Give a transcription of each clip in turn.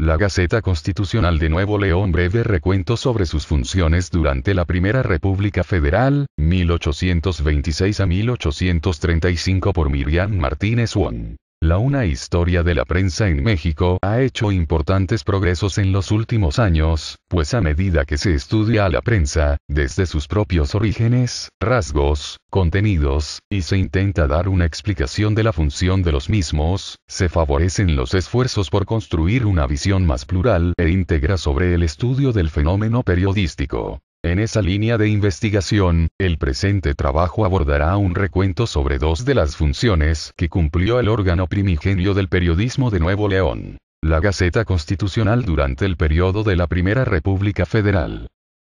La Gaceta Constitucional de Nuevo León breve recuento sobre sus funciones durante la Primera República Federal, 1826 a 1835 por Miriam Martínez Wong. La una historia de la prensa en México ha hecho importantes progresos en los últimos años, pues a medida que se estudia a la prensa, desde sus propios orígenes, rasgos, contenidos, y se intenta dar una explicación de la función de los mismos, se favorecen los esfuerzos por construir una visión más plural e íntegra sobre el estudio del fenómeno periodístico. En esa línea de investigación, el presente trabajo abordará un recuento sobre dos de las funciones que cumplió el órgano primigenio del periodismo de Nuevo León, la Gaceta Constitucional durante el periodo de la Primera República Federal.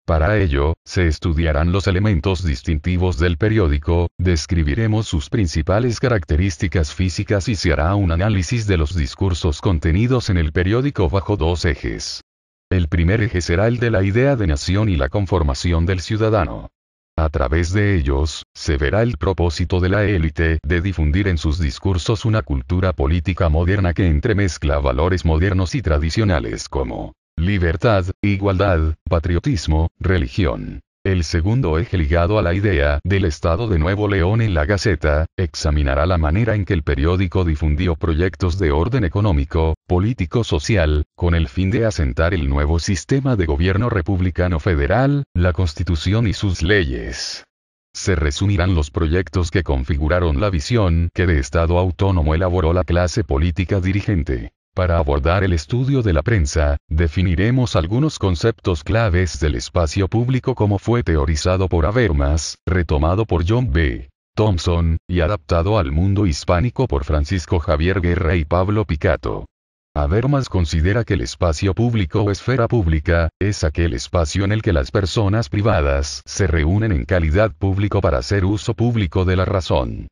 Para ello, se estudiarán los elementos distintivos del periódico, describiremos sus principales características físicas y se hará un análisis de los discursos contenidos en el periódico bajo dos ejes. El primer eje será el de la idea de nación y la conformación del ciudadano. A través de ellos, se verá el propósito de la élite de difundir en sus discursos una cultura política moderna que entremezcla valores modernos y tradicionales como libertad, igualdad, patriotismo, religión, el segundo eje ligado a la idea del Estado de Nuevo León en la Gaceta, examinará la manera en que el periódico difundió proyectos de orden económico, político-social, con el fin de asentar el nuevo sistema de gobierno republicano federal, la Constitución y sus leyes. Se resumirán los proyectos que configuraron la visión que de Estado autónomo elaboró la clase política dirigente. Para abordar el estudio de la prensa, definiremos algunos conceptos claves del espacio público como fue teorizado por Habermas, retomado por John B. Thompson, y adaptado al mundo hispánico por Francisco Javier Guerra y Pablo Picato. Habermas considera que el espacio público o esfera pública, es aquel espacio en el que las personas privadas se reúnen en calidad público para hacer uso público de la razón.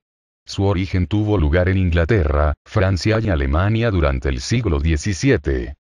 Su origen tuvo lugar en Inglaterra, Francia y Alemania durante el siglo XVII.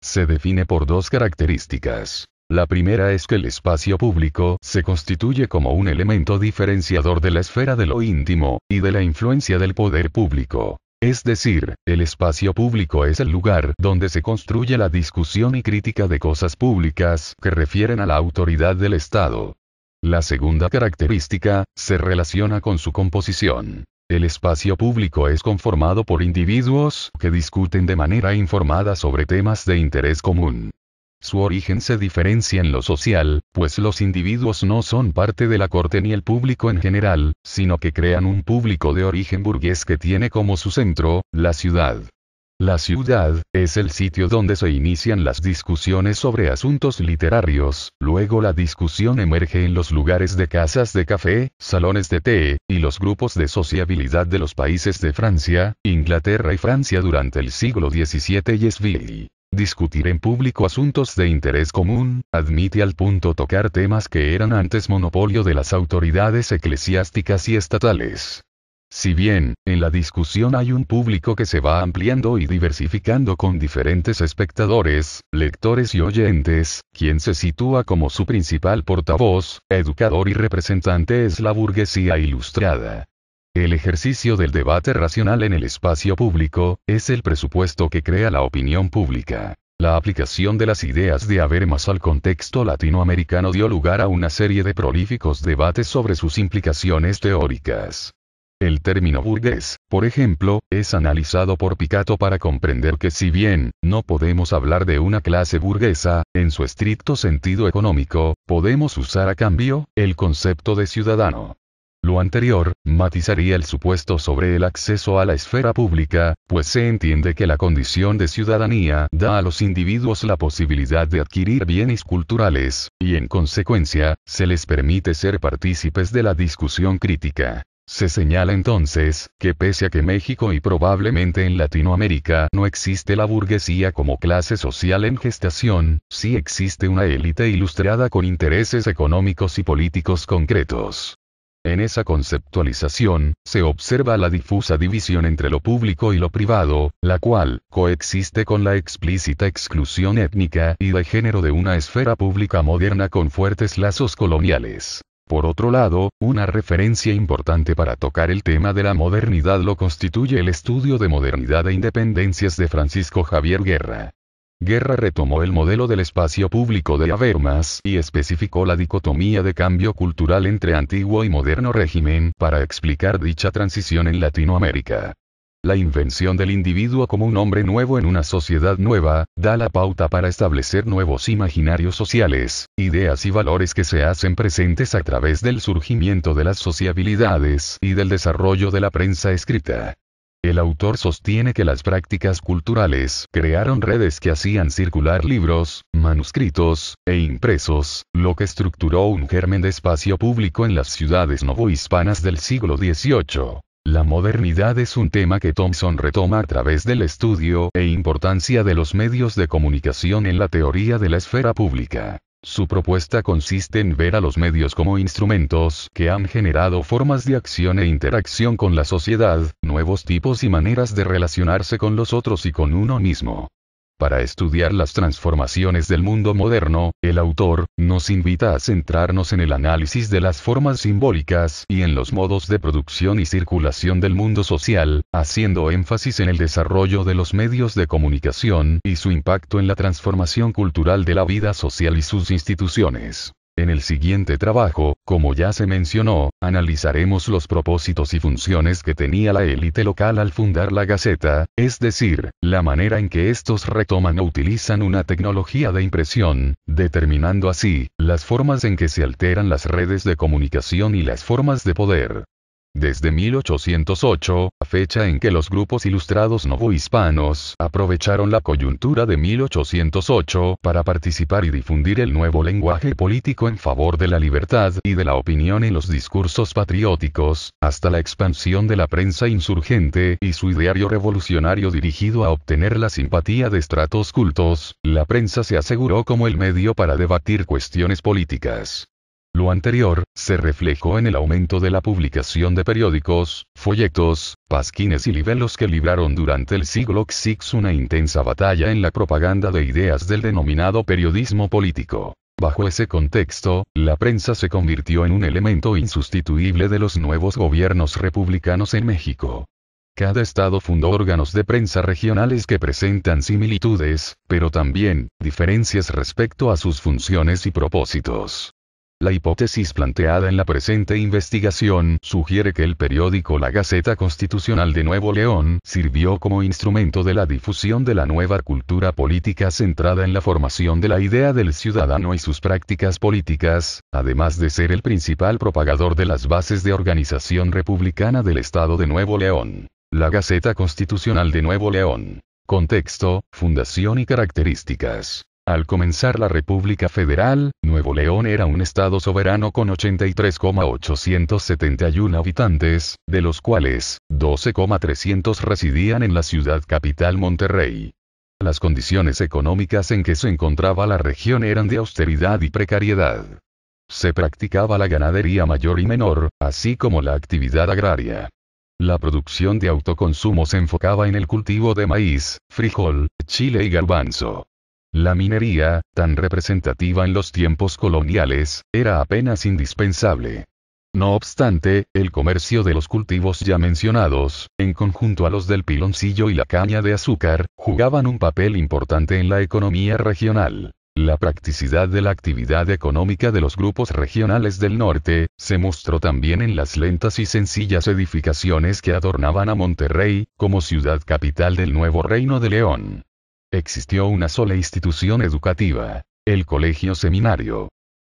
Se define por dos características. La primera es que el espacio público se constituye como un elemento diferenciador de la esfera de lo íntimo, y de la influencia del poder público. Es decir, el espacio público es el lugar donde se construye la discusión y crítica de cosas públicas que refieren a la autoridad del Estado. La segunda característica, se relaciona con su composición. El espacio público es conformado por individuos que discuten de manera informada sobre temas de interés común. Su origen se diferencia en lo social, pues los individuos no son parte de la corte ni el público en general, sino que crean un público de origen burgués que tiene como su centro, la ciudad. La ciudad, es el sitio donde se inician las discusiones sobre asuntos literarios, luego la discusión emerge en los lugares de casas de café, salones de té, y los grupos de sociabilidad de los países de Francia, Inglaterra y Francia durante el siglo XVII y XVI. Discutir en público asuntos de interés común, admite al punto tocar temas que eran antes monopolio de las autoridades eclesiásticas y estatales. Si bien, en la discusión hay un público que se va ampliando y diversificando con diferentes espectadores, lectores y oyentes, quien se sitúa como su principal portavoz, educador y representante es la burguesía ilustrada. El ejercicio del debate racional en el espacio público, es el presupuesto que crea la opinión pública. La aplicación de las ideas de Habermas al contexto latinoamericano dio lugar a una serie de prolíficos debates sobre sus implicaciones teóricas. El término burgués, por ejemplo, es analizado por Picato para comprender que si bien, no podemos hablar de una clase burguesa, en su estricto sentido económico, podemos usar a cambio, el concepto de ciudadano. Lo anterior, matizaría el supuesto sobre el acceso a la esfera pública, pues se entiende que la condición de ciudadanía da a los individuos la posibilidad de adquirir bienes culturales, y en consecuencia, se les permite ser partícipes de la discusión crítica. Se señala entonces, que pese a que México y probablemente en Latinoamérica no existe la burguesía como clase social en gestación, sí existe una élite ilustrada con intereses económicos y políticos concretos. En esa conceptualización, se observa la difusa división entre lo público y lo privado, la cual coexiste con la explícita exclusión étnica y de género de una esfera pública moderna con fuertes lazos coloniales. Por otro lado, una referencia importante para tocar el tema de la modernidad lo constituye el estudio de modernidad e independencias de Francisco Javier Guerra. Guerra retomó el modelo del espacio público de Habermas y especificó la dicotomía de cambio cultural entre antiguo y moderno régimen para explicar dicha transición en Latinoamérica. La invención del individuo como un hombre nuevo en una sociedad nueva, da la pauta para establecer nuevos imaginarios sociales, ideas y valores que se hacen presentes a través del surgimiento de las sociabilidades y del desarrollo de la prensa escrita. El autor sostiene que las prácticas culturales crearon redes que hacían circular libros, manuscritos e impresos, lo que estructuró un germen de espacio público en las ciudades novohispanas del siglo XVIII. La modernidad es un tema que Thompson retoma a través del estudio e importancia de los medios de comunicación en la teoría de la esfera pública. Su propuesta consiste en ver a los medios como instrumentos que han generado formas de acción e interacción con la sociedad, nuevos tipos y maneras de relacionarse con los otros y con uno mismo. Para estudiar las transformaciones del mundo moderno, el autor nos invita a centrarnos en el análisis de las formas simbólicas y en los modos de producción y circulación del mundo social, haciendo énfasis en el desarrollo de los medios de comunicación y su impacto en la transformación cultural de la vida social y sus instituciones. En el siguiente trabajo, como ya se mencionó, analizaremos los propósitos y funciones que tenía la élite local al fundar la Gaceta, es decir, la manera en que estos retoman o utilizan una tecnología de impresión, determinando así, las formas en que se alteran las redes de comunicación y las formas de poder. Desde 1808, fecha en que los grupos ilustrados novohispanos aprovecharon la coyuntura de 1808 para participar y difundir el nuevo lenguaje político en favor de la libertad y de la opinión en los discursos patrióticos, hasta la expansión de la prensa insurgente y su ideario revolucionario dirigido a obtener la simpatía de estratos cultos, la prensa se aseguró como el medio para debatir cuestiones políticas. Lo anterior, se reflejó en el aumento de la publicación de periódicos, folletos, pasquines y libelos que libraron durante el siglo XIX una intensa batalla en la propaganda de ideas del denominado periodismo político. Bajo ese contexto, la prensa se convirtió en un elemento insustituible de los nuevos gobiernos republicanos en México. Cada estado fundó órganos de prensa regionales que presentan similitudes, pero también, diferencias respecto a sus funciones y propósitos. La hipótesis planteada en la presente investigación sugiere que el periódico La Gaceta Constitucional de Nuevo León sirvió como instrumento de la difusión de la nueva cultura política centrada en la formación de la idea del ciudadano y sus prácticas políticas, además de ser el principal propagador de las bases de organización republicana del Estado de Nuevo León. La Gaceta Constitucional de Nuevo León. Contexto, fundación y características. Al comenzar la República Federal, Nuevo León era un estado soberano con 83,871 habitantes, de los cuales, 12,300 residían en la ciudad capital Monterrey. Las condiciones económicas en que se encontraba la región eran de austeridad y precariedad. Se practicaba la ganadería mayor y menor, así como la actividad agraria. La producción de autoconsumo se enfocaba en el cultivo de maíz, frijol, chile y garbanzo. La minería, tan representativa en los tiempos coloniales, era apenas indispensable. No obstante, el comercio de los cultivos ya mencionados, en conjunto a los del piloncillo y la caña de azúcar, jugaban un papel importante en la economía regional. La practicidad de la actividad económica de los grupos regionales del norte, se mostró también en las lentas y sencillas edificaciones que adornaban a Monterrey, como ciudad capital del nuevo Reino de León. Existió una sola institución educativa, el Colegio Seminario.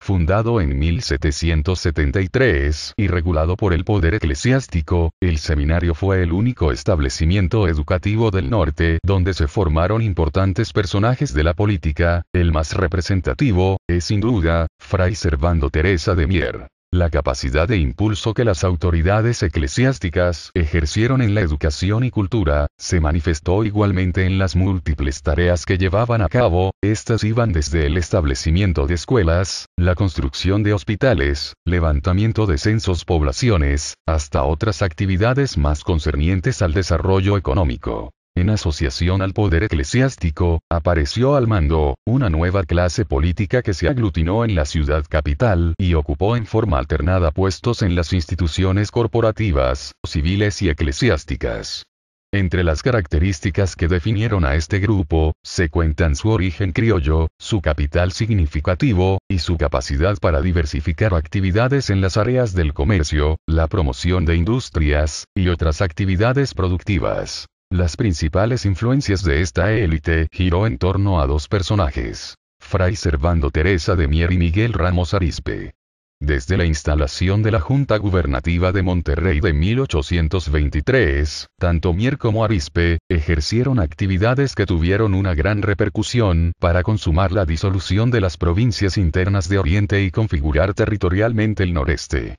Fundado en 1773 y regulado por el poder eclesiástico, el seminario fue el único establecimiento educativo del norte donde se formaron importantes personajes de la política, el más representativo, es sin duda, Fray Servando Teresa de Mier la capacidad de impulso que las autoridades eclesiásticas ejercieron en la educación y cultura, se manifestó igualmente en las múltiples tareas que llevaban a cabo, estas iban desde el establecimiento de escuelas, la construcción de hospitales, levantamiento de censos poblaciones, hasta otras actividades más concernientes al desarrollo económico. En asociación al poder eclesiástico, apareció al mando, una nueva clase política que se aglutinó en la ciudad capital y ocupó en forma alternada puestos en las instituciones corporativas, civiles y eclesiásticas. Entre las características que definieron a este grupo, se cuentan su origen criollo, su capital significativo, y su capacidad para diversificar actividades en las áreas del comercio, la promoción de industrias, y otras actividades productivas. Las principales influencias de esta élite giró en torno a dos personajes. Fray Servando Teresa de Mier y Miguel Ramos Arizpe. Desde la instalación de la Junta Gubernativa de Monterrey de 1823, tanto Mier como Arizpe ejercieron actividades que tuvieron una gran repercusión para consumar la disolución de las provincias internas de Oriente y configurar territorialmente el noreste.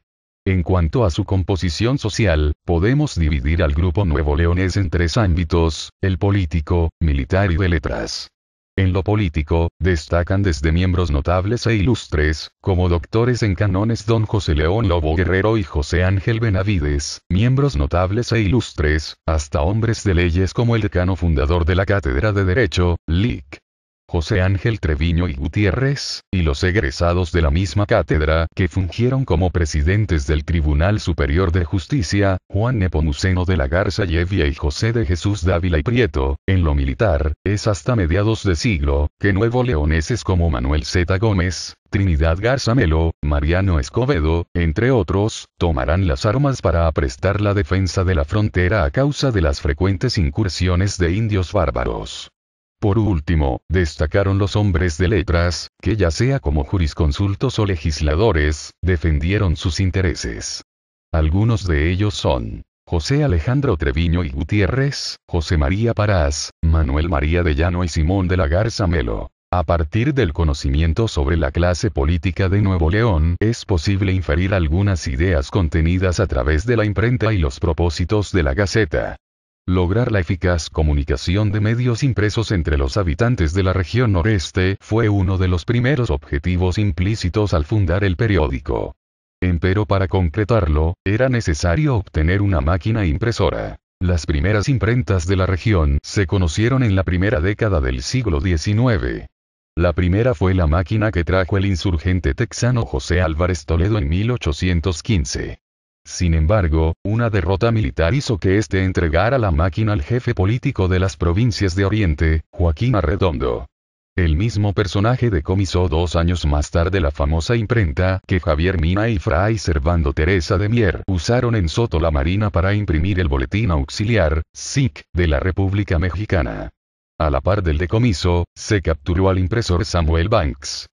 En cuanto a su composición social, podemos dividir al grupo nuevo Leones en tres ámbitos, el político, militar y de letras. En lo político, destacan desde miembros notables e ilustres, como doctores en canones don José León Lobo Guerrero y José Ángel Benavides, miembros notables e ilustres, hasta hombres de leyes como el decano fundador de la Cátedra de Derecho, LIC. José Ángel Treviño y Gutiérrez, y los egresados de la misma cátedra que fungieron como presidentes del Tribunal Superior de Justicia, Juan Nepomuceno de la Garza Llevia y José de Jesús Dávila y Prieto, en lo militar, es hasta mediados de siglo, que nuevo leoneses como Manuel Z. Gómez, Trinidad Garzamelo, Mariano Escobedo, entre otros, tomarán las armas para aprestar la defensa de la frontera a causa de las frecuentes incursiones de indios bárbaros. Por último, destacaron los hombres de letras, que ya sea como jurisconsultos o legisladores, defendieron sus intereses. Algunos de ellos son José Alejandro Treviño y Gutiérrez, José María Parás, Manuel María de Llano y Simón de la Garza Melo. A partir del conocimiento sobre la clase política de Nuevo León, es posible inferir algunas ideas contenidas a través de la imprenta y los propósitos de la Gaceta. Lograr la eficaz comunicación de medios impresos entre los habitantes de la región noreste fue uno de los primeros objetivos implícitos al fundar el periódico. Empero para concretarlo, era necesario obtener una máquina impresora. Las primeras imprentas de la región se conocieron en la primera década del siglo XIX. La primera fue la máquina que trajo el insurgente texano José Álvarez Toledo en 1815. Sin embargo, una derrota militar hizo que éste entregara la máquina al jefe político de las provincias de Oriente, Joaquín Arredondo. El mismo personaje decomisó dos años más tarde la famosa imprenta que Javier Mina y Fray Servando Teresa de Mier usaron en Soto la Marina para imprimir el boletín auxiliar, SIC, de la República Mexicana. A la par del decomiso, se capturó al impresor Samuel Banks.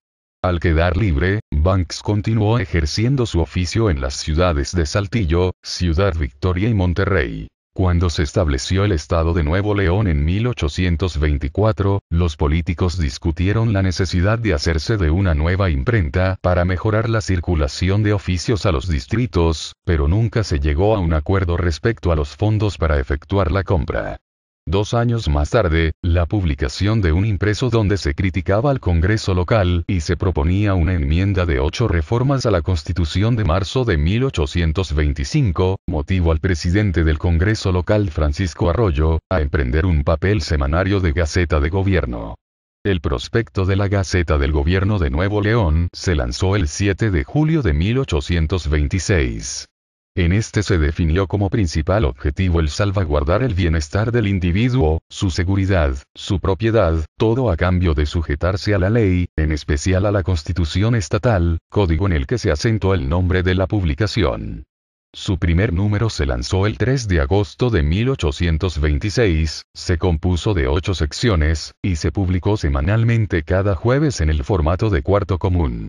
Al quedar libre, Banks continuó ejerciendo su oficio en las ciudades de Saltillo, Ciudad Victoria y Monterrey. Cuando se estableció el Estado de Nuevo León en 1824, los políticos discutieron la necesidad de hacerse de una nueva imprenta para mejorar la circulación de oficios a los distritos, pero nunca se llegó a un acuerdo respecto a los fondos para efectuar la compra. Dos años más tarde, la publicación de un impreso donde se criticaba al Congreso local y se proponía una enmienda de ocho reformas a la Constitución de marzo de 1825, motivo al presidente del Congreso local Francisco Arroyo, a emprender un papel semanario de Gaceta de Gobierno. El prospecto de la Gaceta del Gobierno de Nuevo León se lanzó el 7 de julio de 1826. En este se definió como principal objetivo el salvaguardar el bienestar del individuo, su seguridad, su propiedad, todo a cambio de sujetarse a la ley, en especial a la Constitución Estatal, código en el que se acentó el nombre de la publicación. Su primer número se lanzó el 3 de agosto de 1826, se compuso de ocho secciones, y se publicó semanalmente cada jueves en el formato de cuarto común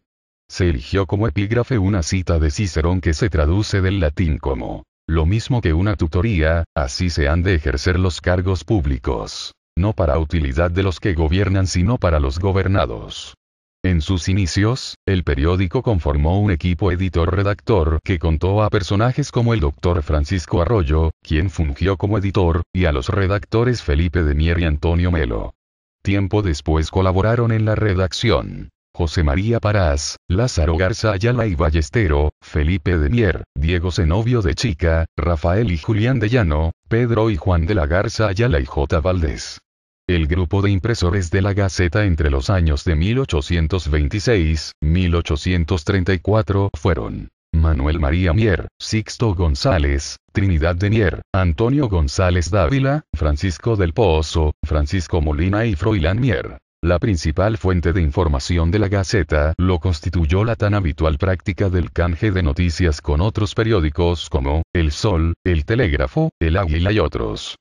se eligió como epígrafe una cita de Cicerón que se traduce del latín como, lo mismo que una tutoría, así se han de ejercer los cargos públicos, no para utilidad de los que gobiernan sino para los gobernados. En sus inicios, el periódico conformó un equipo editor-redactor que contó a personajes como el doctor Francisco Arroyo, quien fungió como editor, y a los redactores Felipe de Mier y Antonio Melo. Tiempo después colaboraron en la redacción José María Parás, Lázaro Garza Ayala y Ballestero, Felipe de Mier, Diego Zenobio de Chica, Rafael y Julián de Llano, Pedro y Juan de la Garza Ayala y J. Valdés. El grupo de impresores de la Gaceta entre los años de 1826-1834 fueron Manuel María Mier, Sixto González, Trinidad de Mier, Antonio González Dávila, Francisco del Pozo, Francisco Molina y Froilán Mier. La principal fuente de información de la Gaceta lo constituyó la tan habitual práctica del canje de noticias con otros periódicos como El Sol, El Telégrafo, El Águila y otros.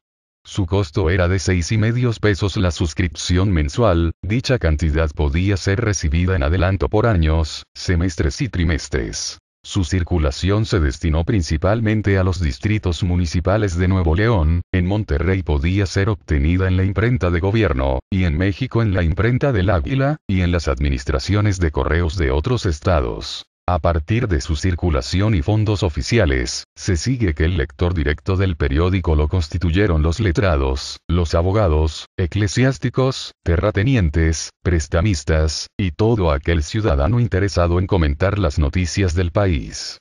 Su costo era de seis y medios pesos la suscripción mensual, dicha cantidad podía ser recibida en adelanto por años, semestres y trimestres. Su circulación se destinó principalmente a los distritos municipales de Nuevo León, en Monterrey podía ser obtenida en la imprenta de gobierno, y en México en la imprenta del Águila, y en las administraciones de correos de otros estados. A partir de su circulación y fondos oficiales, se sigue que el lector directo del periódico lo constituyeron los letrados, los abogados, eclesiásticos, terratenientes, prestamistas, y todo aquel ciudadano interesado en comentar las noticias del país.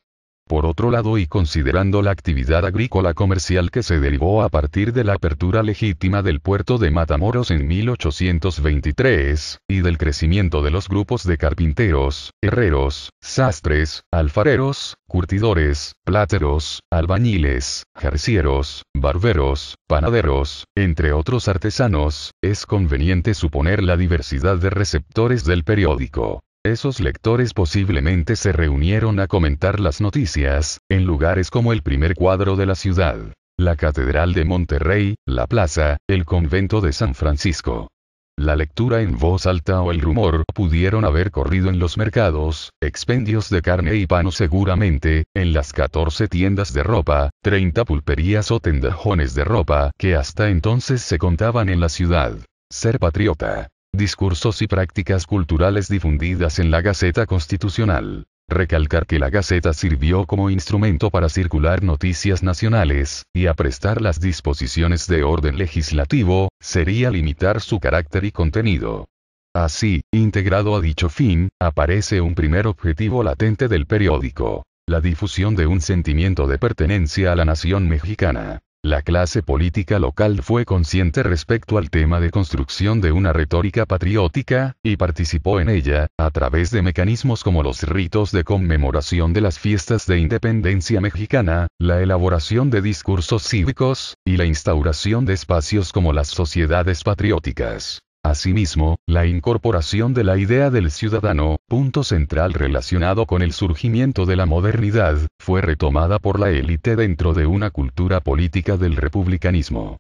Por otro lado y considerando la actividad agrícola comercial que se derivó a partir de la apertura legítima del puerto de Matamoros en 1823, y del crecimiento de los grupos de carpinteros, herreros, sastres, alfareros, curtidores, plateros, albañiles, jercieros, barberos, panaderos, entre otros artesanos, es conveniente suponer la diversidad de receptores del periódico. Esos lectores posiblemente se reunieron a comentar las noticias, en lugares como el primer cuadro de la ciudad, la Catedral de Monterrey, la plaza, el convento de San Francisco. La lectura en voz alta o el rumor pudieron haber corrido en los mercados, expendios de carne y pano seguramente, en las 14 tiendas de ropa, 30 pulperías o tendajones de ropa que hasta entonces se contaban en la ciudad. Ser patriota Discursos y prácticas culturales difundidas en la Gaceta Constitucional. Recalcar que la Gaceta sirvió como instrumento para circular noticias nacionales, y aprestar las disposiciones de orden legislativo, sería limitar su carácter y contenido. Así, integrado a dicho fin, aparece un primer objetivo latente del periódico, la difusión de un sentimiento de pertenencia a la nación mexicana. La clase política local fue consciente respecto al tema de construcción de una retórica patriótica, y participó en ella, a través de mecanismos como los ritos de conmemoración de las fiestas de independencia mexicana, la elaboración de discursos cívicos, y la instauración de espacios como las sociedades patrióticas. Asimismo, la incorporación de la idea del ciudadano, punto central relacionado con el surgimiento de la modernidad, fue retomada por la élite dentro de una cultura política del republicanismo.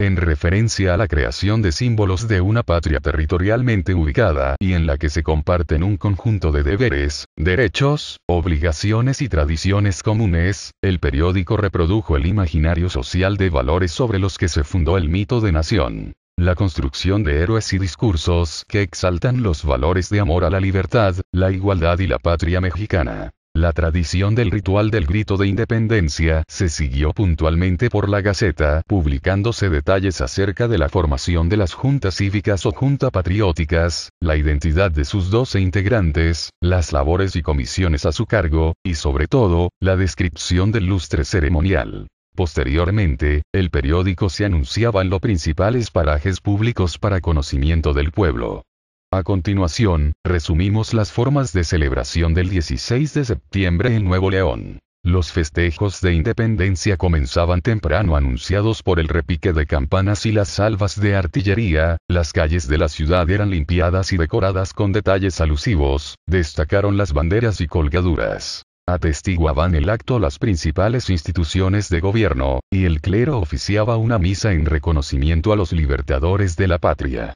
En referencia a la creación de símbolos de una patria territorialmente ubicada y en la que se comparten un conjunto de deberes, derechos, obligaciones y tradiciones comunes, el periódico reprodujo el imaginario social de valores sobre los que se fundó el mito de nación la construcción de héroes y discursos que exaltan los valores de amor a la libertad, la igualdad y la patria mexicana. La tradición del ritual del grito de independencia se siguió puntualmente por la Gaceta, publicándose detalles acerca de la formación de las juntas cívicas o junta patrióticas, la identidad de sus doce integrantes, las labores y comisiones a su cargo, y sobre todo, la descripción del lustre ceremonial. Posteriormente, el periódico se anunciaba en los principales parajes públicos para conocimiento del pueblo. A continuación, resumimos las formas de celebración del 16 de septiembre en Nuevo León. Los festejos de independencia comenzaban temprano anunciados por el repique de campanas y las salvas de artillería, las calles de la ciudad eran limpiadas y decoradas con detalles alusivos, destacaron las banderas y colgaduras. Atestiguaban el acto las principales instituciones de gobierno, y el clero oficiaba una misa en reconocimiento a los libertadores de la patria.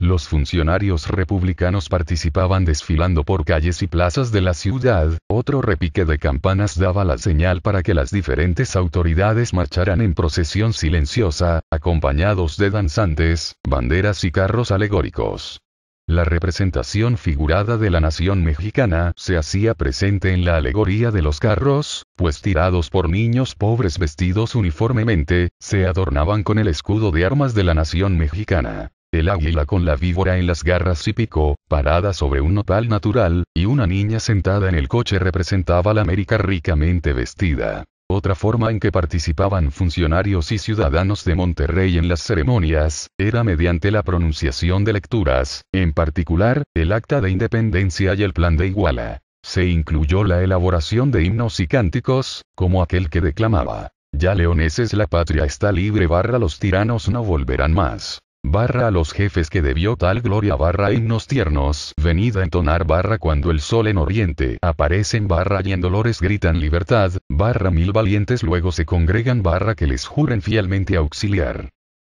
Los funcionarios republicanos participaban desfilando por calles y plazas de la ciudad, otro repique de campanas daba la señal para que las diferentes autoridades marcharan en procesión silenciosa, acompañados de danzantes, banderas y carros alegóricos. La representación figurada de la nación mexicana se hacía presente en la alegoría de los carros, pues tirados por niños pobres vestidos uniformemente, se adornaban con el escudo de armas de la nación mexicana. El águila con la víbora en las garras y pico, parada sobre un nopal natural, y una niña sentada en el coche representaba la América ricamente vestida. Otra forma en que participaban funcionarios y ciudadanos de Monterrey en las ceremonias, era mediante la pronunciación de lecturas, en particular, el Acta de Independencia y el Plan de Iguala. Se incluyó la elaboración de himnos y cánticos, como aquel que declamaba, Ya leoneses la patria está libre barra los tiranos no volverán más barra a los jefes que debió tal gloria barra himnos tiernos, venida a entonar barra cuando el sol en oriente aparecen barra y en dolores gritan libertad, barra mil valientes luego se congregan barra que les juren fielmente auxiliar.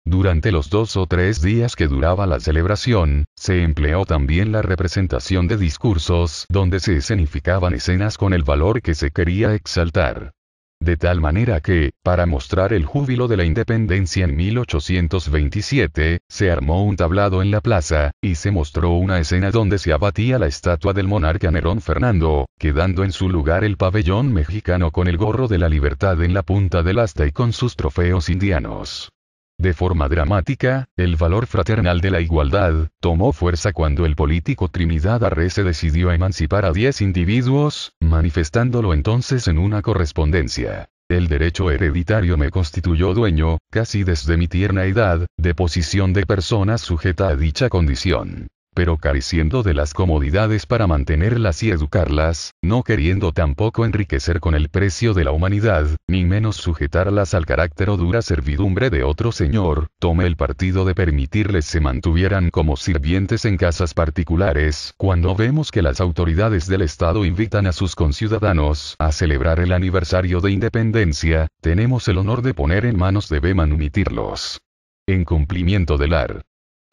Durante los dos o tres días que duraba la celebración, se empleó también la representación de discursos donde se escenificaban escenas con el valor que se quería exaltar de tal manera que, para mostrar el júbilo de la independencia en 1827, se armó un tablado en la plaza, y se mostró una escena donde se abatía la estatua del monarca Nerón Fernando, quedando en su lugar el pabellón mexicano con el gorro de la libertad en la punta del asta y con sus trofeos indianos. De forma dramática, el valor fraternal de la igualdad, tomó fuerza cuando el político Trinidad se decidió emancipar a 10 individuos, manifestándolo entonces en una correspondencia. El derecho hereditario me constituyó dueño, casi desde mi tierna edad, de posición de persona sujeta a dicha condición pero careciendo de las comodidades para mantenerlas y educarlas, no queriendo tampoco enriquecer con el precio de la humanidad, ni menos sujetarlas al carácter o dura servidumbre de otro señor, tome el partido de permitirles se mantuvieran como sirvientes en casas particulares, cuando vemos que las autoridades del Estado invitan a sus conciudadanos a celebrar el aniversario de independencia, tenemos el honor de poner en manos de Beman En cumplimiento del AR.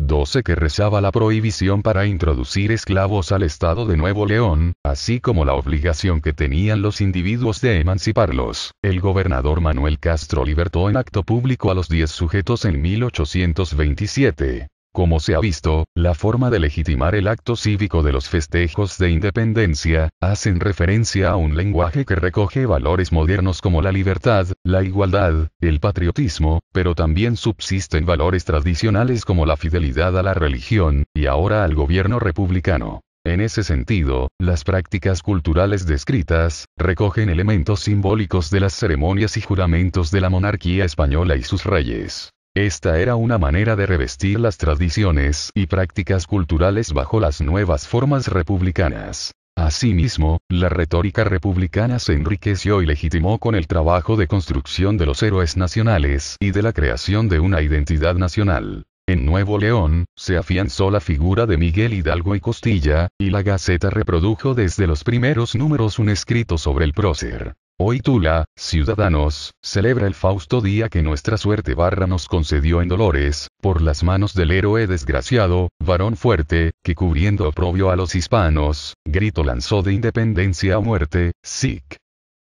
12 que rezaba la prohibición para introducir esclavos al estado de Nuevo León, así como la obligación que tenían los individuos de emanciparlos. El gobernador Manuel Castro libertó en acto público a los 10 sujetos en 1827. Como se ha visto, la forma de legitimar el acto cívico de los festejos de independencia, hacen referencia a un lenguaje que recoge valores modernos como la libertad, la igualdad, el patriotismo, pero también subsisten valores tradicionales como la fidelidad a la religión, y ahora al gobierno republicano. En ese sentido, las prácticas culturales descritas, recogen elementos simbólicos de las ceremonias y juramentos de la monarquía española y sus reyes. Esta era una manera de revestir las tradiciones y prácticas culturales bajo las nuevas formas republicanas. Asimismo, la retórica republicana se enriqueció y legitimó con el trabajo de construcción de los héroes nacionales y de la creación de una identidad nacional. En Nuevo León, se afianzó la figura de Miguel Hidalgo y Costilla, y la Gaceta reprodujo desde los primeros números un escrito sobre el prócer. Hoy Tula, ciudadanos, celebra el fausto día que nuestra suerte barra nos concedió en Dolores, por las manos del héroe desgraciado, varón fuerte, que cubriendo oprobio a los hispanos, grito lanzó de independencia a muerte, sic,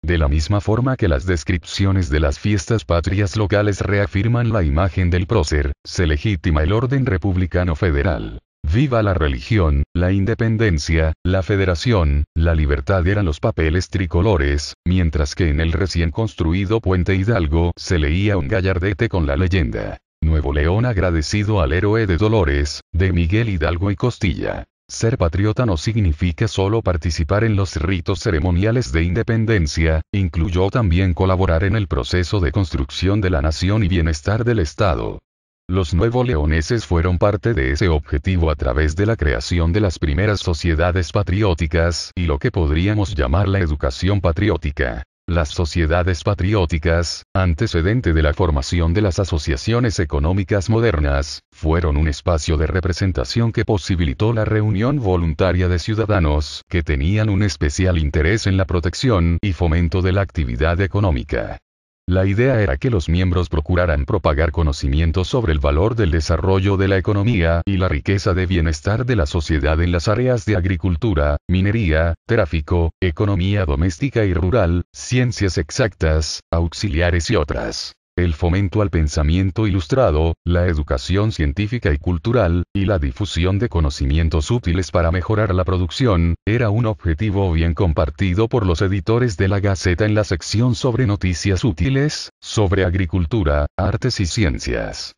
de la misma forma que las descripciones de las fiestas patrias locales reafirman la imagen del prócer, se legitima el orden republicano federal. Viva la religión, la independencia, la federación, la libertad eran los papeles tricolores, mientras que en el recién construido puente Hidalgo se leía un gallardete con la leyenda. Nuevo León agradecido al héroe de Dolores, de Miguel Hidalgo y Costilla. Ser patriota no significa solo participar en los ritos ceremoniales de independencia, incluyó también colaborar en el proceso de construcción de la nación y bienestar del Estado. Los nuevo leoneses fueron parte de ese objetivo a través de la creación de las primeras sociedades patrióticas y lo que podríamos llamar la educación patriótica. Las sociedades patrióticas, antecedente de la formación de las asociaciones económicas modernas, fueron un espacio de representación que posibilitó la reunión voluntaria de ciudadanos que tenían un especial interés en la protección y fomento de la actividad económica. La idea era que los miembros procuraran propagar conocimientos sobre el valor del desarrollo de la economía y la riqueza de bienestar de la sociedad en las áreas de agricultura, minería, tráfico, economía doméstica y rural, ciencias exactas, auxiliares y otras el fomento al pensamiento ilustrado, la educación científica y cultural, y la difusión de conocimientos útiles para mejorar la producción, era un objetivo bien compartido por los editores de la Gaceta en la sección sobre noticias útiles, sobre agricultura, artes y ciencias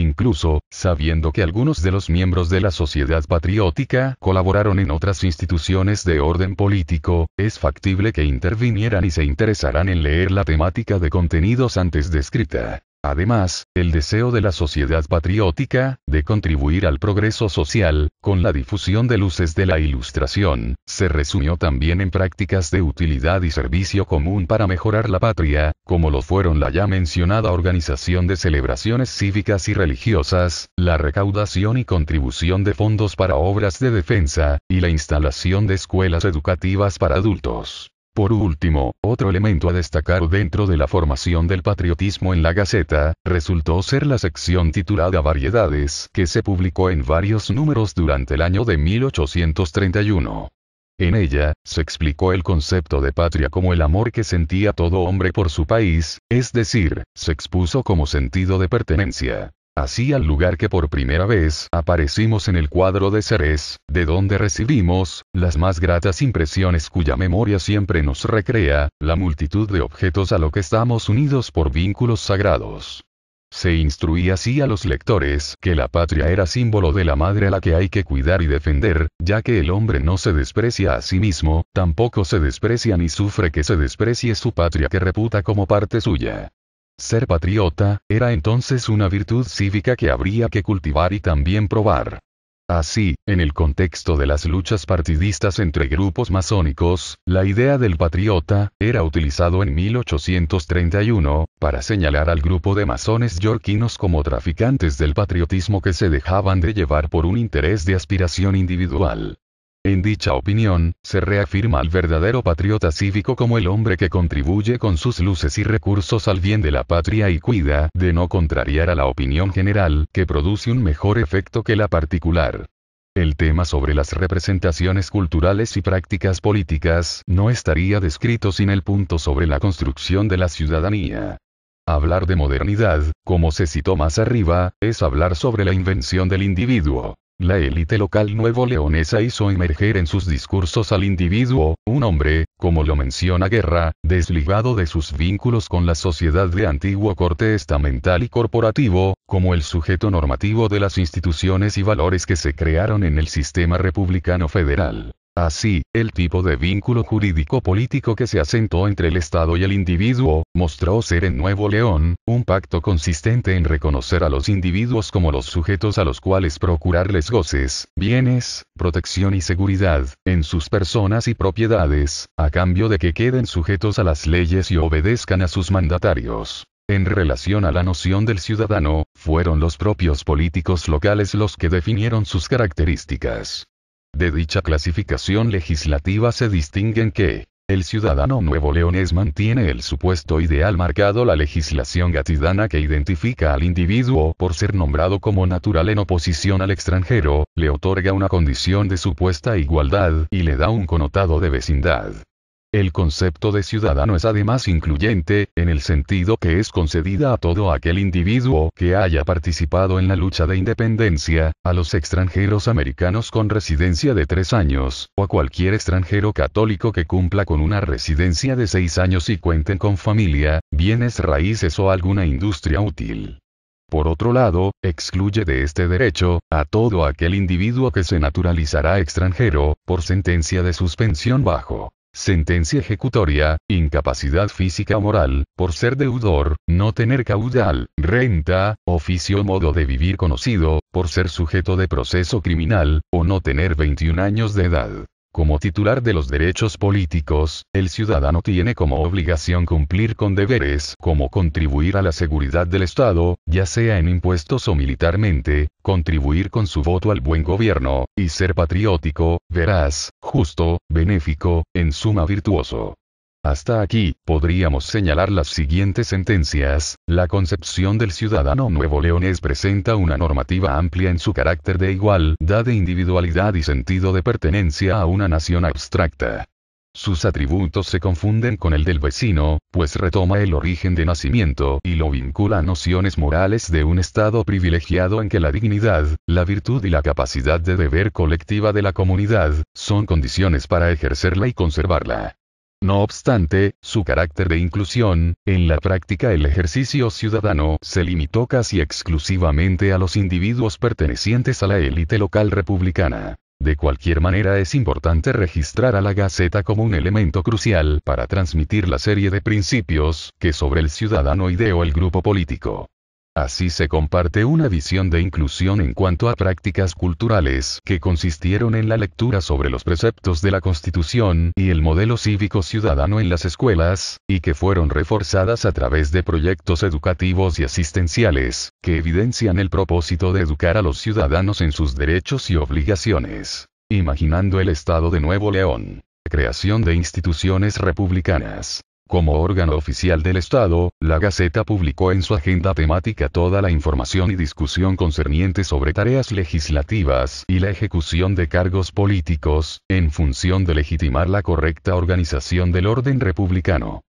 incluso, sabiendo que algunos de los miembros de la sociedad patriótica colaboraron en otras instituciones de orden político, es factible que intervinieran y se interesaran en leer la temática de contenidos antes descrita. Además, el deseo de la sociedad patriótica, de contribuir al progreso social, con la difusión de luces de la ilustración, se resumió también en prácticas de utilidad y servicio común para mejorar la patria, como lo fueron la ya mencionada organización de celebraciones cívicas y religiosas, la recaudación y contribución de fondos para obras de defensa, y la instalación de escuelas educativas para adultos. Por último, otro elemento a destacar dentro de la formación del patriotismo en la Gaceta, resultó ser la sección titulada Variedades, que se publicó en varios números durante el año de 1831. En ella, se explicó el concepto de patria como el amor que sentía todo hombre por su país, es decir, se expuso como sentido de pertenencia. Así al lugar que por primera vez aparecimos en el cuadro de Ceres, de donde recibimos, las más gratas impresiones cuya memoria siempre nos recrea, la multitud de objetos a lo que estamos unidos por vínculos sagrados. Se instruía así a los lectores que la patria era símbolo de la madre a la que hay que cuidar y defender, ya que el hombre no se desprecia a sí mismo, tampoco se desprecia ni sufre que se desprecie su patria que reputa como parte suya. Ser patriota, era entonces una virtud cívica que habría que cultivar y también probar. Así, en el contexto de las luchas partidistas entre grupos masónicos, la idea del patriota era utilizado en 1831 para señalar al grupo de masones yorquinos como traficantes del patriotismo que se dejaban de llevar por un interés de aspiración individual. En dicha opinión, se reafirma al verdadero patriota cívico como el hombre que contribuye con sus luces y recursos al bien de la patria y cuida de no contrariar a la opinión general, que produce un mejor efecto que la particular. El tema sobre las representaciones culturales y prácticas políticas no estaría descrito sin el punto sobre la construcción de la ciudadanía. Hablar de modernidad, como se citó más arriba, es hablar sobre la invención del individuo. La élite local nuevo leonesa hizo emerger en sus discursos al individuo, un hombre, como lo menciona Guerra, desligado de sus vínculos con la sociedad de antiguo corte estamental y corporativo, como el sujeto normativo de las instituciones y valores que se crearon en el sistema republicano federal. Así, el tipo de vínculo jurídico-político que se asentó entre el Estado y el individuo, mostró ser en Nuevo León, un pacto consistente en reconocer a los individuos como los sujetos a los cuales procurarles goces, bienes, protección y seguridad, en sus personas y propiedades, a cambio de que queden sujetos a las leyes y obedezcan a sus mandatarios. En relación a la noción del ciudadano, fueron los propios políticos locales los que definieron sus características. De dicha clasificación legislativa se distinguen que, el ciudadano nuevo leonés mantiene el supuesto ideal marcado la legislación gatidana que identifica al individuo por ser nombrado como natural en oposición al extranjero, le otorga una condición de supuesta igualdad y le da un connotado de vecindad. El concepto de ciudadano es además incluyente, en el sentido que es concedida a todo aquel individuo que haya participado en la lucha de independencia, a los extranjeros americanos con residencia de tres años, o a cualquier extranjero católico que cumpla con una residencia de seis años y cuenten con familia, bienes raíces o alguna industria útil. Por otro lado, excluye de este derecho, a todo aquel individuo que se naturalizará extranjero, por sentencia de suspensión bajo Sentencia ejecutoria, incapacidad física o moral, por ser deudor, no tener caudal, renta, oficio o modo de vivir conocido, por ser sujeto de proceso criminal, o no tener 21 años de edad. Como titular de los derechos políticos, el ciudadano tiene como obligación cumplir con deberes como contribuir a la seguridad del Estado, ya sea en impuestos o militarmente, contribuir con su voto al buen gobierno, y ser patriótico, veraz, justo, benéfico, en suma virtuoso. Hasta aquí, podríamos señalar las siguientes sentencias. La concepción del ciudadano nuevo Leones presenta una normativa amplia en su carácter de igualdad de individualidad y sentido de pertenencia a una nación abstracta. Sus atributos se confunden con el del vecino, pues retoma el origen de nacimiento y lo vincula a nociones morales de un estado privilegiado en que la dignidad, la virtud y la capacidad de deber colectiva de la comunidad, son condiciones para ejercerla y conservarla. No obstante, su carácter de inclusión, en la práctica el ejercicio ciudadano se limitó casi exclusivamente a los individuos pertenecientes a la élite local republicana. De cualquier manera es importante registrar a la Gaceta como un elemento crucial para transmitir la serie de principios que sobre el ciudadano ideó el grupo político. Así se comparte una visión de inclusión en cuanto a prácticas culturales que consistieron en la lectura sobre los preceptos de la Constitución y el modelo cívico ciudadano en las escuelas, y que fueron reforzadas a través de proyectos educativos y asistenciales, que evidencian el propósito de educar a los ciudadanos en sus derechos y obligaciones. Imaginando el Estado de Nuevo León. Creación de instituciones republicanas. Como órgano oficial del Estado, la Gaceta publicó en su agenda temática toda la información y discusión concerniente sobre tareas legislativas y la ejecución de cargos políticos, en función de legitimar la correcta organización del orden republicano.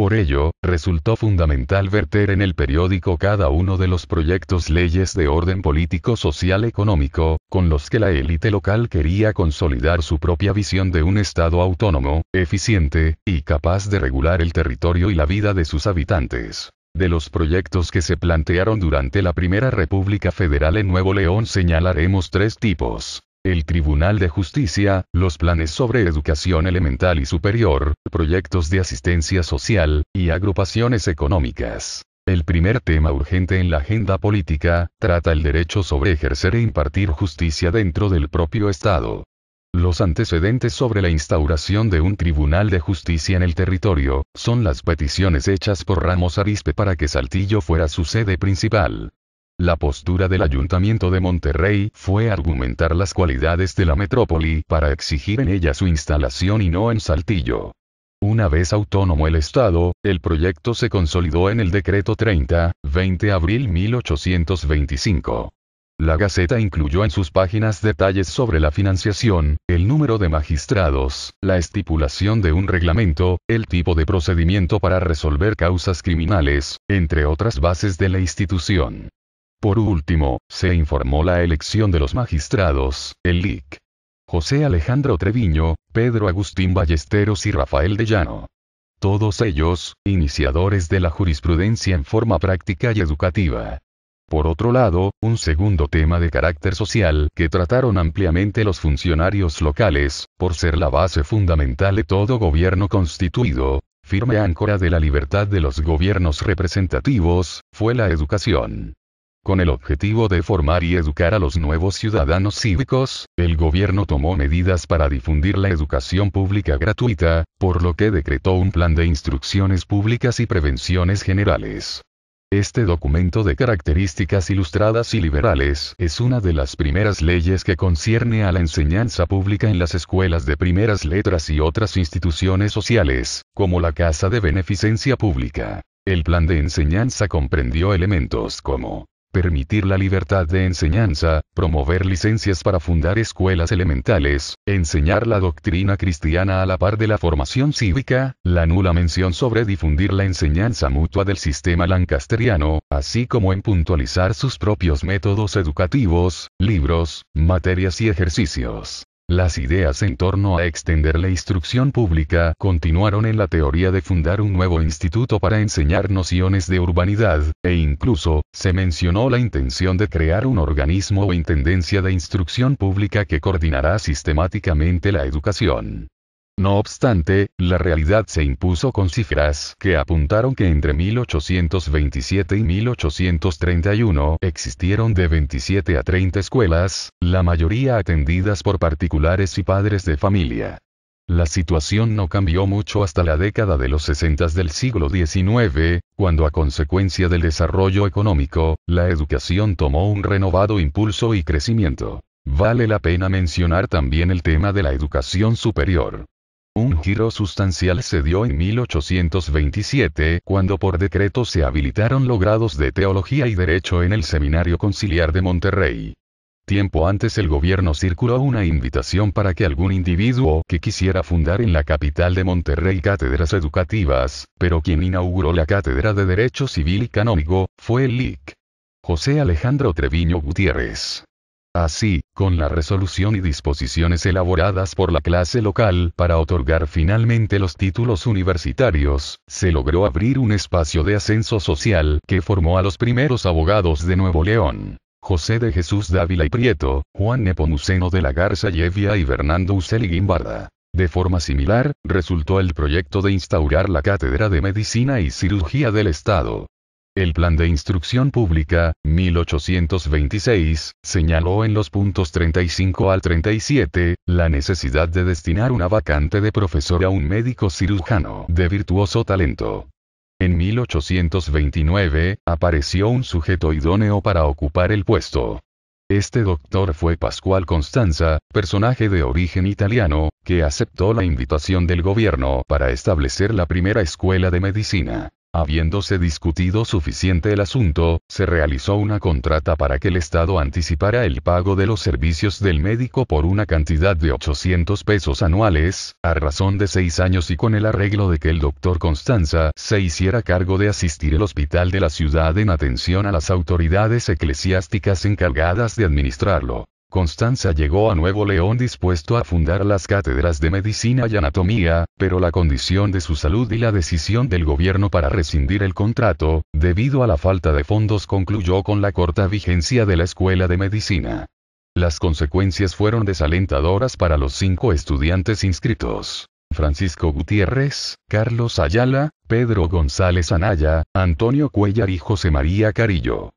Por ello, resultó fundamental verter en el periódico cada uno de los proyectos leyes de orden político social económico, con los que la élite local quería consolidar su propia visión de un Estado autónomo, eficiente, y capaz de regular el territorio y la vida de sus habitantes. De los proyectos que se plantearon durante la Primera República Federal en Nuevo León señalaremos tres tipos el Tribunal de Justicia, los planes sobre educación elemental y superior, proyectos de asistencia social, y agrupaciones económicas. El primer tema urgente en la agenda política, trata el derecho sobre ejercer e impartir justicia dentro del propio Estado. Los antecedentes sobre la instauración de un tribunal de justicia en el territorio, son las peticiones hechas por Ramos Arispe para que Saltillo fuera su sede principal. La postura del Ayuntamiento de Monterrey fue argumentar las cualidades de la metrópoli para exigir en ella su instalación y no en Saltillo. Una vez autónomo el Estado, el proyecto se consolidó en el Decreto 30, 20 de abril 1825. La Gaceta incluyó en sus páginas detalles sobre la financiación, el número de magistrados, la estipulación de un reglamento, el tipo de procedimiento para resolver causas criminales, entre otras bases de la institución. Por último, se informó la elección de los magistrados, el LIC. José Alejandro Treviño, Pedro Agustín Ballesteros y Rafael de Llano. Todos ellos, iniciadores de la jurisprudencia en forma práctica y educativa. Por otro lado, un segundo tema de carácter social que trataron ampliamente los funcionarios locales, por ser la base fundamental de todo gobierno constituido, firme áncora de la libertad de los gobiernos representativos, fue la educación. Con el objetivo de formar y educar a los nuevos ciudadanos cívicos, el gobierno tomó medidas para difundir la educación pública gratuita, por lo que decretó un plan de instrucciones públicas y prevenciones generales. Este documento de características ilustradas y liberales es una de las primeras leyes que concierne a la enseñanza pública en las escuelas de primeras letras y otras instituciones sociales, como la Casa de Beneficencia Pública. El plan de enseñanza comprendió elementos como permitir la libertad de enseñanza, promover licencias para fundar escuelas elementales, enseñar la doctrina cristiana a la par de la formación cívica, la nula mención sobre difundir la enseñanza mutua del sistema lancasteriano, así como en puntualizar sus propios métodos educativos, libros, materias y ejercicios. Las ideas en torno a extender la instrucción pública continuaron en la teoría de fundar un nuevo instituto para enseñar nociones de urbanidad, e incluso, se mencionó la intención de crear un organismo o intendencia de instrucción pública que coordinará sistemáticamente la educación. No obstante, la realidad se impuso con cifras que apuntaron que entre 1827 y 1831 existieron de 27 a 30 escuelas, la mayoría atendidas por particulares y padres de familia. La situación no cambió mucho hasta la década de los 60 del siglo XIX, cuando a consecuencia del desarrollo económico, la educación tomó un renovado impulso y crecimiento. Vale la pena mencionar también el tema de la educación superior. Un giro sustancial se dio en 1827, cuando por decreto se habilitaron los grados de Teología y Derecho en el Seminario Conciliar de Monterrey. Tiempo antes el gobierno circuló una invitación para que algún individuo que quisiera fundar en la capital de Monterrey cátedras educativas, pero quien inauguró la Cátedra de Derecho Civil y Canónico, fue el LIC. José Alejandro Treviño Gutiérrez. Así, con la resolución y disposiciones elaboradas por la clase local para otorgar finalmente los títulos universitarios, se logró abrir un espacio de ascenso social que formó a los primeros abogados de Nuevo León. José de Jesús Dávila y Prieto, Juan Nepomuceno de la Garza Llevia y Fernando Uceli Guimbarda. De forma similar, resultó el proyecto de instaurar la Cátedra de Medicina y Cirugía del Estado, el Plan de Instrucción Pública, 1826, señaló en los puntos 35 al 37, la necesidad de destinar una vacante de profesor a un médico cirujano de virtuoso talento. En 1829, apareció un sujeto idóneo para ocupar el puesto. Este doctor fue Pascual Constanza, personaje de origen italiano, que aceptó la invitación del gobierno para establecer la primera escuela de medicina. Habiéndose discutido suficiente el asunto, se realizó una contrata para que el Estado anticipara el pago de los servicios del médico por una cantidad de 800 pesos anuales, a razón de seis años y con el arreglo de que el doctor Constanza se hiciera cargo de asistir el hospital de la ciudad en atención a las autoridades eclesiásticas encargadas de administrarlo. Constanza llegó a Nuevo León dispuesto a fundar las cátedras de medicina y anatomía, pero la condición de su salud y la decisión del gobierno para rescindir el contrato, debido a la falta de fondos, concluyó con la corta vigencia de la escuela de medicina. Las consecuencias fueron desalentadoras para los cinco estudiantes inscritos. Francisco Gutiérrez, Carlos Ayala, Pedro González Anaya, Antonio Cuellar y José María Carillo.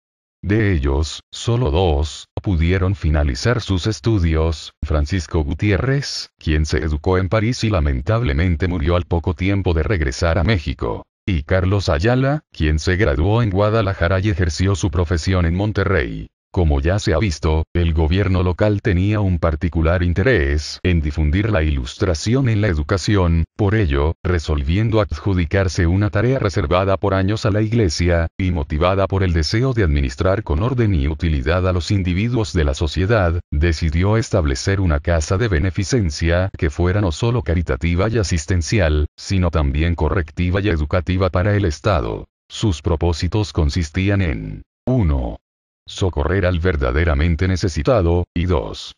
De ellos, solo dos, pudieron finalizar sus estudios, Francisco Gutiérrez, quien se educó en París y lamentablemente murió al poco tiempo de regresar a México, y Carlos Ayala, quien se graduó en Guadalajara y ejerció su profesión en Monterrey. Como ya se ha visto, el gobierno local tenía un particular interés en difundir la ilustración en la educación, por ello, resolviendo adjudicarse una tarea reservada por años a la Iglesia, y motivada por el deseo de administrar con orden y utilidad a los individuos de la sociedad, decidió establecer una casa de beneficencia que fuera no solo caritativa y asistencial, sino también correctiva y educativa para el Estado. Sus propósitos consistían en 1 Socorrer al verdaderamente necesitado, y 2.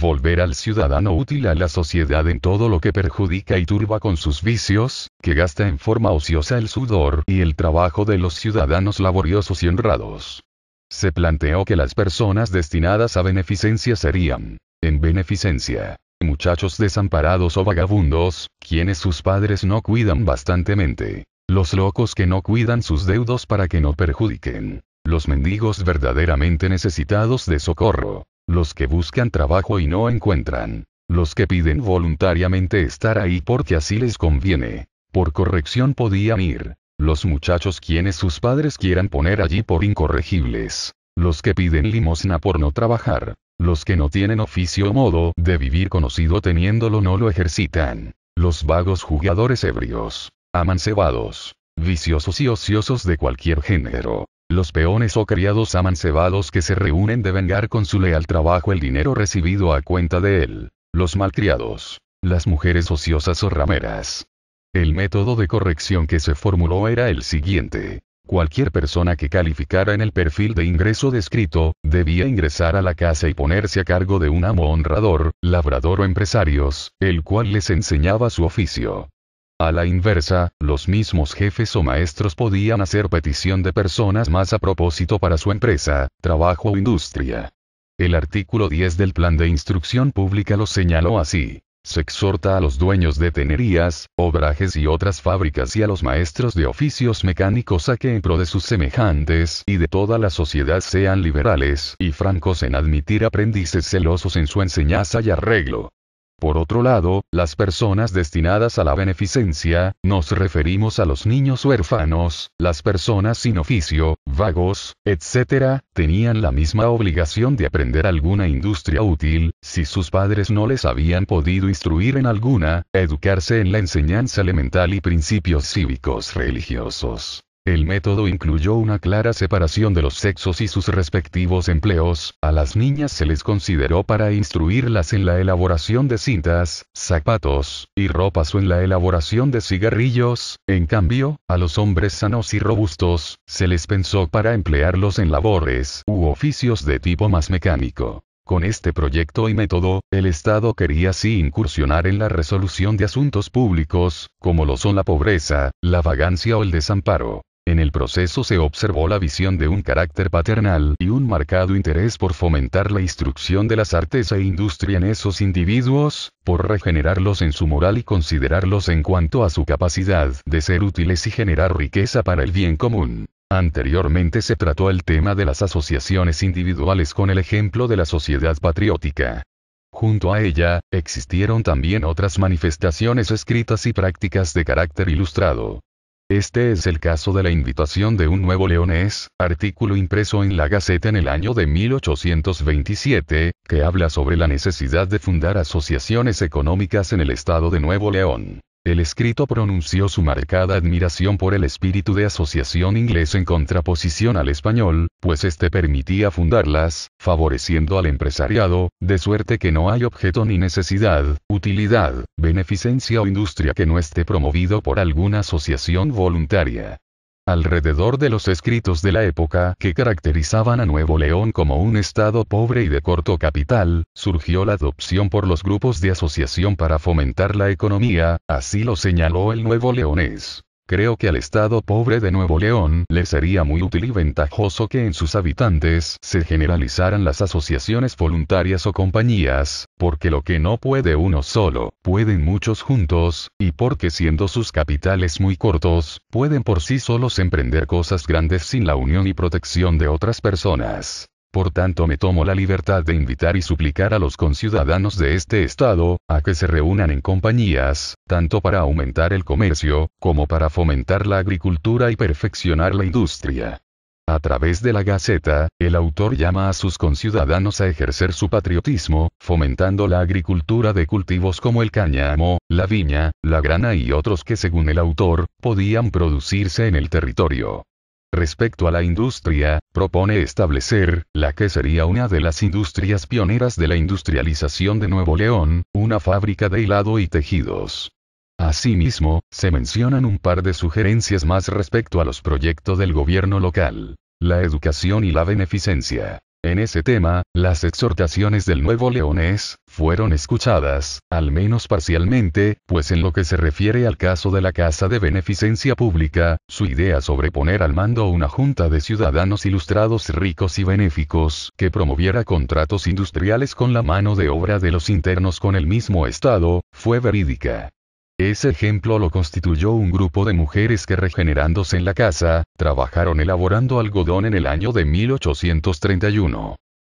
Volver al ciudadano útil a la sociedad en todo lo que perjudica y turba con sus vicios, que gasta en forma ociosa el sudor y el trabajo de los ciudadanos laboriosos y honrados. Se planteó que las personas destinadas a beneficencia serían, en beneficencia, muchachos desamparados o vagabundos, quienes sus padres no cuidan bastantemente, los locos que no cuidan sus deudos para que no perjudiquen, los mendigos verdaderamente necesitados de socorro. Los que buscan trabajo y no encuentran. Los que piden voluntariamente estar ahí porque así les conviene. Por corrección podían ir. Los muchachos quienes sus padres quieran poner allí por incorregibles. Los que piden limosna por no trabajar. Los que no tienen oficio o modo de vivir conocido teniéndolo no lo ejercitan. Los vagos jugadores ebrios. Amancebados. Viciosos y ociosos de cualquier género. Los peones o criados amancebados que se reúnen de vengar con su leal trabajo el dinero recibido a cuenta de él. Los malcriados. Las mujeres ociosas o rameras. El método de corrección que se formuló era el siguiente. Cualquier persona que calificara en el perfil de ingreso descrito, debía ingresar a la casa y ponerse a cargo de un amo honrador, labrador o empresarios, el cual les enseñaba su oficio. A la inversa, los mismos jefes o maestros podían hacer petición de personas más a propósito para su empresa, trabajo o industria. El artículo 10 del Plan de Instrucción Pública lo señaló así. Se exhorta a los dueños de tenerías, obrajes y otras fábricas y a los maestros de oficios mecánicos a que en pro de sus semejantes y de toda la sociedad sean liberales y francos en admitir aprendices celosos en su enseñanza y arreglo por otro lado, las personas destinadas a la beneficencia, nos referimos a los niños huérfanos, las personas sin oficio, vagos, etc., tenían la misma obligación de aprender alguna industria útil, si sus padres no les habían podido instruir en alguna, educarse en la enseñanza elemental y principios cívicos religiosos. El método incluyó una clara separación de los sexos y sus respectivos empleos, a las niñas se les consideró para instruirlas en la elaboración de cintas, zapatos, y ropas o en la elaboración de cigarrillos, en cambio, a los hombres sanos y robustos, se les pensó para emplearlos en labores u oficios de tipo más mecánico. Con este proyecto y método, el Estado quería así incursionar en la resolución de asuntos públicos, como lo son la pobreza, la vagancia o el desamparo. En el proceso se observó la visión de un carácter paternal y un marcado interés por fomentar la instrucción de las artes e industria en esos individuos, por regenerarlos en su moral y considerarlos en cuanto a su capacidad de ser útiles y generar riqueza para el bien común. Anteriormente se trató el tema de las asociaciones individuales con el ejemplo de la sociedad patriótica. Junto a ella, existieron también otras manifestaciones escritas y prácticas de carácter ilustrado. Este es el caso de la invitación de un nuevo leonés, artículo impreso en la Gaceta en el año de 1827, que habla sobre la necesidad de fundar asociaciones económicas en el estado de Nuevo León. El escrito pronunció su marcada admiración por el espíritu de asociación inglés en contraposición al español, pues éste permitía fundarlas, favoreciendo al empresariado, de suerte que no hay objeto ni necesidad, utilidad, beneficencia o industria que no esté promovido por alguna asociación voluntaria alrededor de los escritos de la época que caracterizaban a Nuevo León como un estado pobre y de corto capital, surgió la adopción por los grupos de asociación para fomentar la economía, así lo señaló el Nuevo Leonés. Creo que al Estado pobre de Nuevo León le sería muy útil y ventajoso que en sus habitantes se generalizaran las asociaciones voluntarias o compañías, porque lo que no puede uno solo, pueden muchos juntos, y porque siendo sus capitales muy cortos, pueden por sí solos emprender cosas grandes sin la unión y protección de otras personas. Por tanto me tomo la libertad de invitar y suplicar a los conciudadanos de este Estado, a que se reúnan en compañías, tanto para aumentar el comercio, como para fomentar la agricultura y perfeccionar la industria. A través de la Gaceta, el autor llama a sus conciudadanos a ejercer su patriotismo, fomentando la agricultura de cultivos como el cáñamo, la viña, la grana y otros que según el autor, podían producirse en el territorio. Respecto a la industria, propone establecer, la que sería una de las industrias pioneras de la industrialización de Nuevo León, una fábrica de hilado y tejidos. Asimismo, se mencionan un par de sugerencias más respecto a los proyectos del gobierno local. La educación y la beneficencia. En ese tema, las exhortaciones del nuevo Leones, fueron escuchadas, al menos parcialmente, pues en lo que se refiere al caso de la Casa de Beneficencia Pública, su idea sobre poner al mando una junta de ciudadanos ilustrados ricos y benéficos, que promoviera contratos industriales con la mano de obra de los internos con el mismo Estado, fue verídica. Ese ejemplo lo constituyó un grupo de mujeres que regenerándose en la casa, trabajaron elaborando algodón en el año de 1831.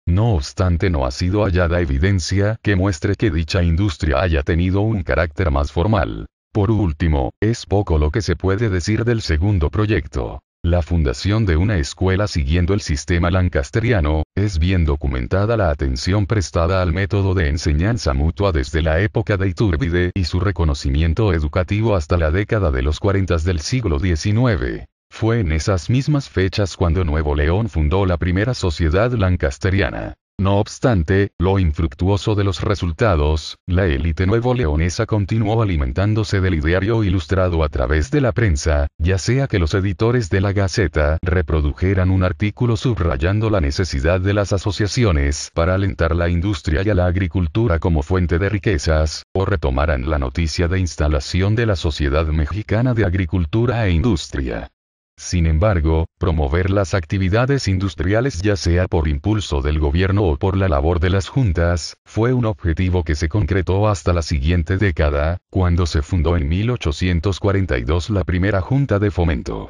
No obstante, no ha sido hallada evidencia que muestre que dicha industria haya tenido un carácter más formal. Por último, es poco lo que se puede decir del segundo proyecto. La fundación de una escuela siguiendo el sistema lancasteriano, es bien documentada la atención prestada al método de enseñanza mutua desde la época de Iturbide y su reconocimiento educativo hasta la década de los 40 del siglo XIX. Fue en esas mismas fechas cuando Nuevo León fundó la primera sociedad lancasteriana. No obstante, lo infructuoso de los resultados, la élite nuevo leonesa continuó alimentándose del ideario ilustrado a través de la prensa, ya sea que los editores de la Gaceta reprodujeran un artículo subrayando la necesidad de las asociaciones para alentar la industria y a la agricultura como fuente de riquezas, o retomaran la noticia de instalación de la Sociedad Mexicana de Agricultura e Industria. Sin embargo, promover las actividades industriales ya sea por impulso del gobierno o por la labor de las juntas, fue un objetivo que se concretó hasta la siguiente década, cuando se fundó en 1842 la primera junta de fomento.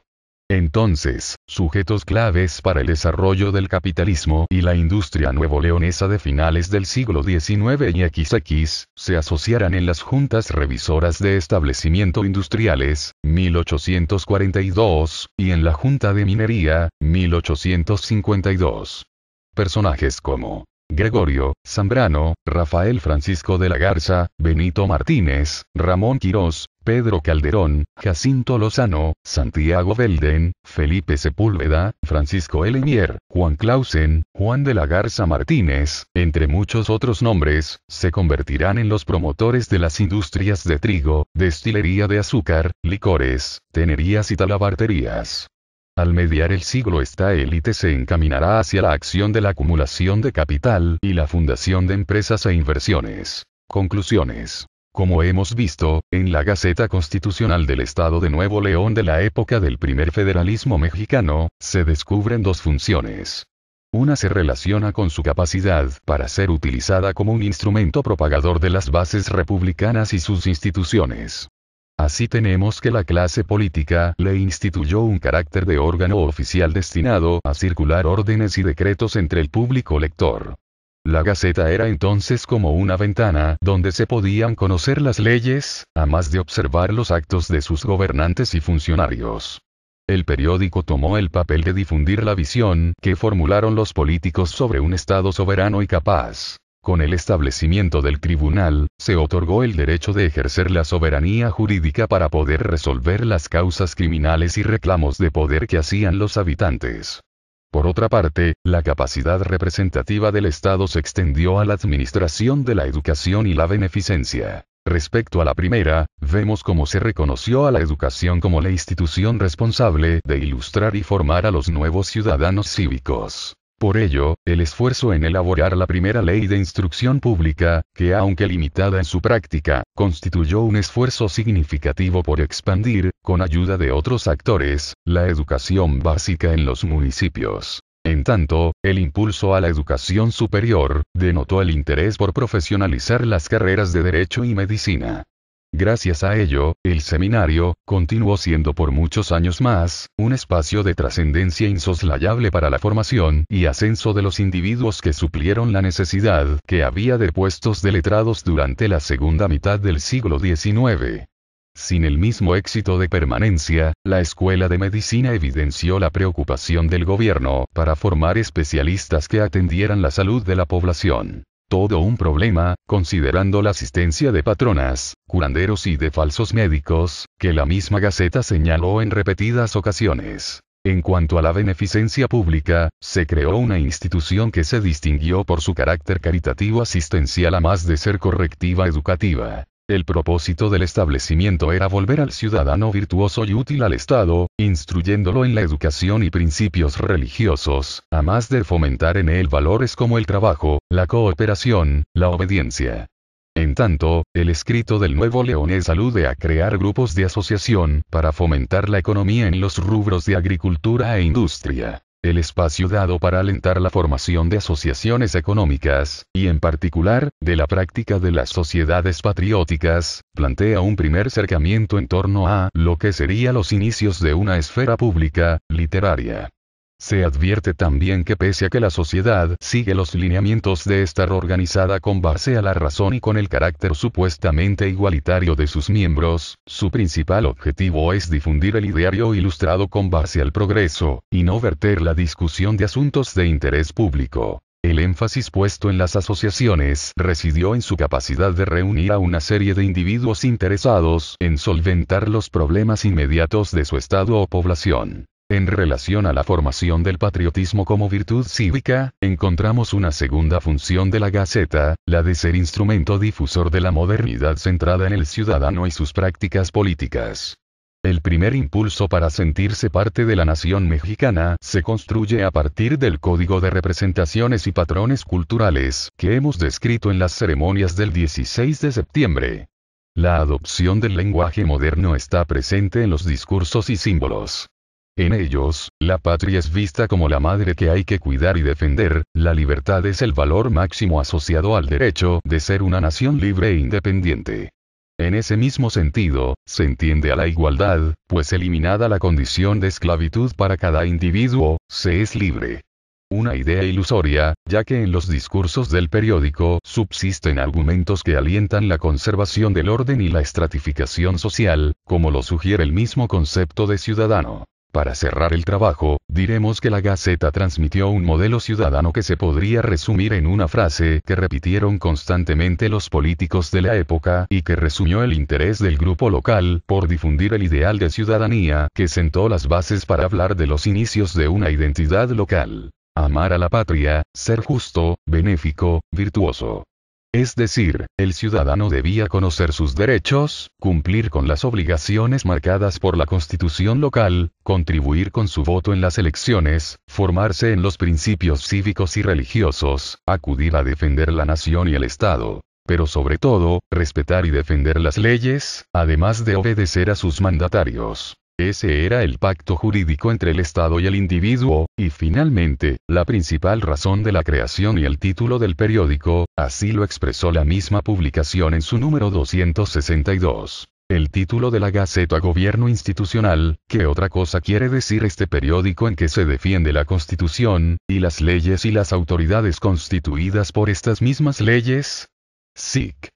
Entonces, sujetos claves para el desarrollo del capitalismo y la industria nuevo-leonesa de finales del siglo XIX y XX, se asociarán en las juntas revisoras de establecimiento industriales, 1842, y en la junta de minería, 1852. Personajes como Gregorio, Zambrano, Rafael Francisco de la Garza, Benito Martínez, Ramón Quirós, Pedro Calderón, Jacinto Lozano, Santiago Belden, Felipe Sepúlveda, Francisco Elenier, Juan Clausen, Juan de la Garza Martínez, entre muchos otros nombres, se convertirán en los promotores de las industrias de trigo, destilería de azúcar, licores, tenerías y talabarterías. Al mediar el siglo esta élite se encaminará hacia la acción de la acumulación de capital y la fundación de empresas e inversiones. Conclusiones. Como hemos visto, en la Gaceta Constitucional del Estado de Nuevo León de la época del primer federalismo mexicano, se descubren dos funciones. Una se relaciona con su capacidad para ser utilizada como un instrumento propagador de las bases republicanas y sus instituciones. Así tenemos que la clase política le instituyó un carácter de órgano oficial destinado a circular órdenes y decretos entre el público lector. La Gaceta era entonces como una ventana donde se podían conocer las leyes, a más de observar los actos de sus gobernantes y funcionarios. El periódico tomó el papel de difundir la visión que formularon los políticos sobre un Estado soberano y capaz con el establecimiento del tribunal, se otorgó el derecho de ejercer la soberanía jurídica para poder resolver las causas criminales y reclamos de poder que hacían los habitantes. Por otra parte, la capacidad representativa del Estado se extendió a la administración de la educación y la beneficencia. Respecto a la primera, vemos cómo se reconoció a la educación como la institución responsable de ilustrar y formar a los nuevos ciudadanos cívicos. Por ello, el esfuerzo en elaborar la primera ley de instrucción pública, que aunque limitada en su práctica, constituyó un esfuerzo significativo por expandir, con ayuda de otros actores, la educación básica en los municipios. En tanto, el impulso a la educación superior denotó el interés por profesionalizar las carreras de Derecho y Medicina. Gracias a ello, el seminario, continuó siendo por muchos años más, un espacio de trascendencia insoslayable para la formación y ascenso de los individuos que suplieron la necesidad que había de puestos de letrados durante la segunda mitad del siglo XIX. Sin el mismo éxito de permanencia, la Escuela de Medicina evidenció la preocupación del gobierno para formar especialistas que atendieran la salud de la población. Todo un problema, considerando la asistencia de patronas, curanderos y de falsos médicos, que la misma Gaceta señaló en repetidas ocasiones. En cuanto a la beneficencia pública, se creó una institución que se distinguió por su carácter caritativo asistencial a más de ser correctiva educativa. El propósito del establecimiento era volver al ciudadano virtuoso y útil al Estado, instruyéndolo en la educación y principios religiosos, a más de fomentar en él valores como el trabajo, la cooperación, la obediencia. En tanto, el escrito del nuevo leonés alude a crear grupos de asociación para fomentar la economía en los rubros de agricultura e industria el espacio dado para alentar la formación de asociaciones económicas, y en particular, de la práctica de las sociedades patrióticas, plantea un primer cercamiento en torno a lo que sería los inicios de una esfera pública, literaria. Se advierte también que pese a que la sociedad sigue los lineamientos de estar organizada con base a la razón y con el carácter supuestamente igualitario de sus miembros, su principal objetivo es difundir el ideario ilustrado con base al progreso, y no verter la discusión de asuntos de interés público. El énfasis puesto en las asociaciones residió en su capacidad de reunir a una serie de individuos interesados en solventar los problemas inmediatos de su estado o población. En relación a la formación del patriotismo como virtud cívica, encontramos una segunda función de la Gaceta, la de ser instrumento difusor de la modernidad centrada en el ciudadano y sus prácticas políticas. El primer impulso para sentirse parte de la nación mexicana se construye a partir del código de representaciones y patrones culturales que hemos descrito en las ceremonias del 16 de septiembre. La adopción del lenguaje moderno está presente en los discursos y símbolos. En ellos, la patria es vista como la madre que hay que cuidar y defender, la libertad es el valor máximo asociado al derecho de ser una nación libre e independiente. En ese mismo sentido, se entiende a la igualdad, pues eliminada la condición de esclavitud para cada individuo, se es libre. Una idea ilusoria, ya que en los discursos del periódico subsisten argumentos que alientan la conservación del orden y la estratificación social, como lo sugiere el mismo concepto de ciudadano. Para cerrar el trabajo, diremos que la Gaceta transmitió un modelo ciudadano que se podría resumir en una frase que repitieron constantemente los políticos de la época y que resumió el interés del grupo local por difundir el ideal de ciudadanía que sentó las bases para hablar de los inicios de una identidad local. Amar a la patria, ser justo, benéfico, virtuoso. Es decir, el ciudadano debía conocer sus derechos, cumplir con las obligaciones marcadas por la constitución local, contribuir con su voto en las elecciones, formarse en los principios cívicos y religiosos, acudir a defender la nación y el Estado pero sobre todo, respetar y defender las leyes, además de obedecer a sus mandatarios. Ese era el pacto jurídico entre el Estado y el individuo, y finalmente, la principal razón de la creación y el título del periódico, así lo expresó la misma publicación en su número 262. El título de la Gaceta Gobierno Institucional, ¿qué otra cosa quiere decir este periódico en que se defiende la Constitución, y las leyes y las autoridades constituidas por estas mismas leyes? SIC.